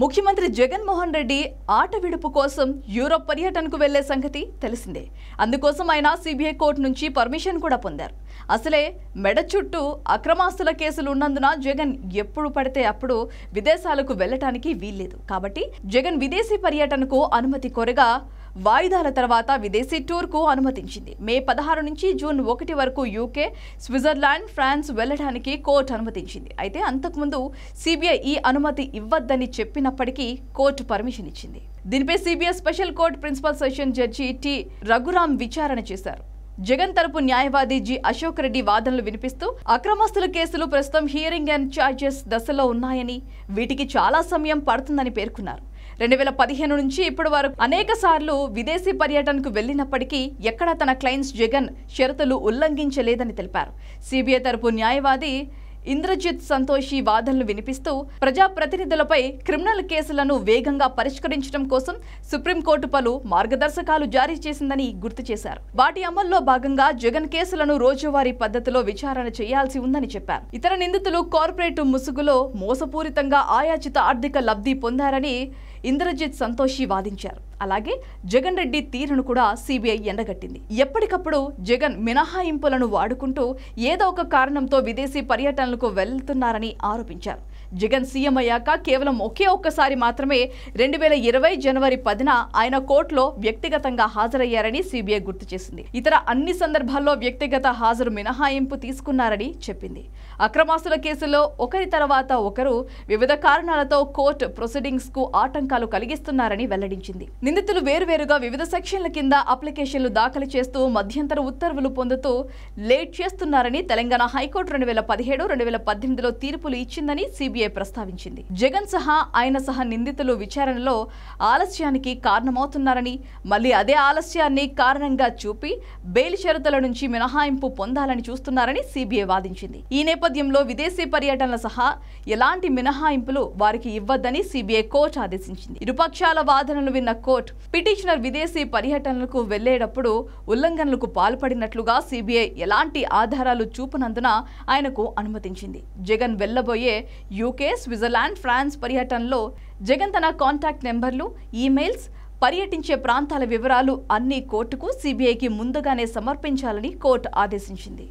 ముఖ్యమంత్రి జగన్మోహన్ రెడ్డి ఆట విడుపు కోసం యూరోప్ పర్యటనకు వెళ్లే సంగతి తెలిసిందే అందుకోసం ఆయన సిబిఐ కోర్టు నుంచి పర్మిషన్ కూడా పొందారు అసలే మెడ చుట్టూ అక్రమాస్తుల కేసులు ఉన్నందున జగన్ ఎప్పుడు పడితే అప్పుడు విదేశాలకు వెళ్లటానికి వీల్లేదు కాబట్టి జగన్ విదేశీ పర్యటనకు అనుమతి కొరగా వాయిదాల తర్వాత విదేశీ టూర్కు అనుమతించింది మే పదహారు నుంచి జూన్ ఒకటి వరకు యూకే స్విట్జర్లాండ్ ఫ్రాన్స్ వెళ్లడానికి కోర్టు అనుమతించింది అయితే అంతకుముందు సిబిఐ ఈ అనుమతి ఇవ్వద్దని చెప్పిన కోరుతున్నప్పటికీ కోర్టు పర్మిషన్ ఇచ్చింది దీనిపై CBI special court principal session judge T Raghuram విచారణ చేశారు జగన్ తరపు న్యాయవాది జి అశోక్ రెడ్డి వాదనలు వినిపిస్తూ అక్రమస్తుల కేసులు ప్రస్తుతం హియరింగ్ అండ్ చార్జెస్ దశలో ఉన్నాయని వీటికి చాలా సమయం పడుతుందని పేర్కొన్నారు రెండు వేల పదిహేను నుంచి ఇప్పటి వరకు అనేక సార్లు విదేశీ పర్యటనకు వెళ్లినప్పటికీ ఎక్కడా తన క్లయింట్స్ జగన్ షరతులు ఉల్లంఘించలేదని తెలిపారు సిబిఐ తరపు న్యాయవాది ఇంద్రజిత్ సంతోషి వాదనలు వినిపిస్తూ ప్రజాప్రతినిధులపై క్రిమినల్ కేసులను వేగంగా పరిష్కరించడం కోసం సుప్రీంకోర్టు పలు మార్గదర్శకాలు జారీ చేసిందని గుర్తు చేశారు వాటి అమల్లో భాగంగా జగన్ కేసులను రోజువారీ పద్ధతిలో విచారణ చేయాల్సి ఉందని చెప్పారు ఇతర నిందితులు కార్పొరేటు ముసుగులో మోసపూరితంగా ఆయాచిత ఆర్థిక లబ్ధి పొందారని ఇంద్రజిత్ సంతోషి వాదించారు అలాగే జగన్ రెడ్డి తీరును కూడా సిబిఐ ఎండగట్టింది ఎప్పటికప్పుడు జగన్ మినహాయింపులను వాడుకుంటూ ఏదో ఒక కారణంతో విదేశీ పర్యటనలకు వెళ్తున్నారని ఆరోపించారు జగన్ సీఎం అయ్యాక కేవలం ఒకే ఒక్కసారి మాత్రమే రెండు వేల ఇరవై జనవరి పదిన ఆయన కోర్టులో వ్యక్తిగతంగా హాజరయ్యారని సిబిఐ గుర్తు చేసింది ఇతర అన్ని సందర్భాల్లో వ్యక్తిగత హాజరు మినహాయింపు తీసుకున్నారని చెప్పింది అక్రమాస్తుల కేసులో ఒకరి తర్వాత ఒకరు వివిధ కారణాలతో కోర్టు ప్రొసీడింగ్స్ కు ఆటంకాలు కలిగిస్తున్నారని వెల్లడించింది నిందితులు వేరువేరుగా వివిధ సెక్షన్ల కింద అప్లికేషన్లు దాఖలు చేస్తూ మధ్యంతర ఉత్తర్వులు పొందుతూ లేట్ చేస్తున్నారని తెలంగాణ హైకోర్టు రెండు వేల పదిహేడు రెండు వేల పద్దెనిమిదిలో తీర్పులు ఇచ్చిందని సిబిఐ సిబిఐ ప్రస్తావించింది జగన్ సహా ఆయన సహా నిందితులు విచారణలో ఆలస్యానికి కారణమవుతున్నారని మళ్ళీ అదే ఆలస్యాన్ని కారణంగా చూపి బెయిల్ షరతుల నుంచి మినహాయింపు పొందాలని చూస్తున్నారని సిబిఐ వాదించింది ఈ నేపథ్యంలో విదేశీ పర్యటనల సహా ఎలాంటి మినహాయింపులు వారికి ఇవ్వద్దని సిబిఐ కోర్టు ఆదేశించింది ఇరుపక్షాల వాదనలు విన్న కోర్టు పిటిషనర్ విదేశీ పర్యటనలకు వెళ్లేటప్పుడు ఉల్లంఘనలకు పాల్పడినట్లుగా సిబిఐ ఎలాంటి ఆధారాలు చూపినందున ఆయనకు అనుమతించింది జగన్ వెళ్లబోయే యూకే స్విట్జర్లాండ్ ఫ్రాన్స్ పర్యటనలో జగన్ తన కాంటాక్ట్ నెంబర్లు ఈమెయిల్స్ పర్యటించే ప్రాంతాల వివరాలు అన్ని కోర్టుకు సిబిఐకి ముందుగానే సమర్పించాలని కోర్టు ఆదేశించింది